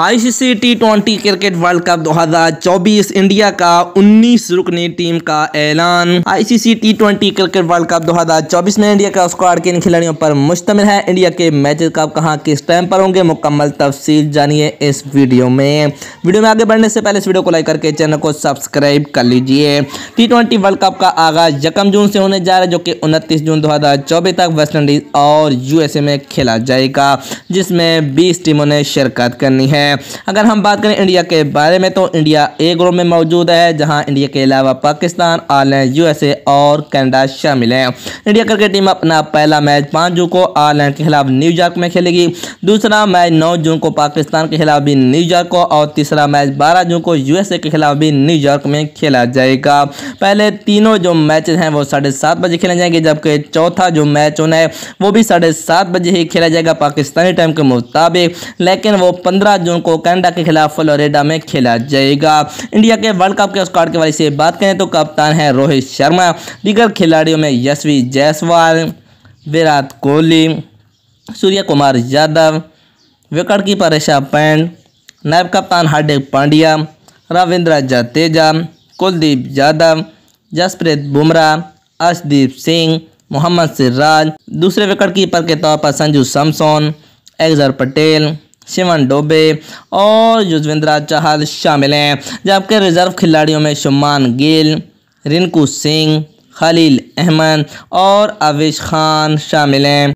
ICC T twenty cricket world cup 2024 India का 19 रुकनी team का ऐलान ICC T twenty cricket world cup 2024 में इंडिया का स्क्वाड किन खिलाड़ियों पर मुश्तमिल है इंडिया के मैच कब कहां किस टाइम पर होंगे मुकम्मल तफसील जानिए इस वीडियो में वीडियो में आगे बढ़ने से पहले इस वीडियो को लाइक करके चैनल को सब्सक्राइब कर लीजिए टी ट्वेंटी वर्ल्ड कप का आगाज यकम जून से होने जा रहा है जो कि उनतीस जून दो तक वेस्ट इंडीज और यूएसए में खेला जाएगा जिसमें बीस टीमों ने शिरकत करनी है हैं अगर हम बात करें इंडिया के बारे में तो इंडिया ए ग्रुप में मौजूद है जहां इंडिया के अलावा पाकिस्तान आयरलैंड यूएसए और कनाडा शामिल हैं इंडिया क्रिकेट टीम अपना पहला मैच पाँच जून को आयरलैंड के खिलाफ न्यूयॉर्क में खेलेगी दूसरा मैच नौ जून को पाकिस्तान के खिलाफ भी न्यूयॉर्क को और तीसरा मैच बारह जून को यूएसए के खिलाफ भी न्यूयॉर्क में खेला जाएगा पहले तीनों जो मैच हैं वो साढ़े सात बजे खेले जाएंगे जबकि चौथा जो मैच होना है वो भी साढ़े सात बजे ही खेला जाएगा पाकिस्तानी टाइम के मुताबिक लेकिन वो पंद्रह जून जून को कनाडा के खिलाफ फ्लोरिडा में खेला जाएगा इंडिया के वर्ल्ड कप के स्कॉड के बारे से बात करें तो कप्तान है रोहित शर्मा दीगर खिलाड़ियों में यशवी जायसवाल विराट कोहली सूर्य कुमार यादव विकेट कीपर ऋषा पैंड नायब कप्तान हार्दिक पांड्या रविंद्र जातेजा कुलदीप यादव जसप्रीत बुमराह अर्शदीप सिंह मोहम्मद सिराज दूसरे विकेट कीपर के तौर पर संजू समसोन एग्जर पटेल शिवन डोबे और युजवेंद्रा चहल शामिल हैं जबकि रिजर्व खिलाड़ियों में शुमान गिल रिंकू सिंह खलील अहमद और अविश खान शामिल हैं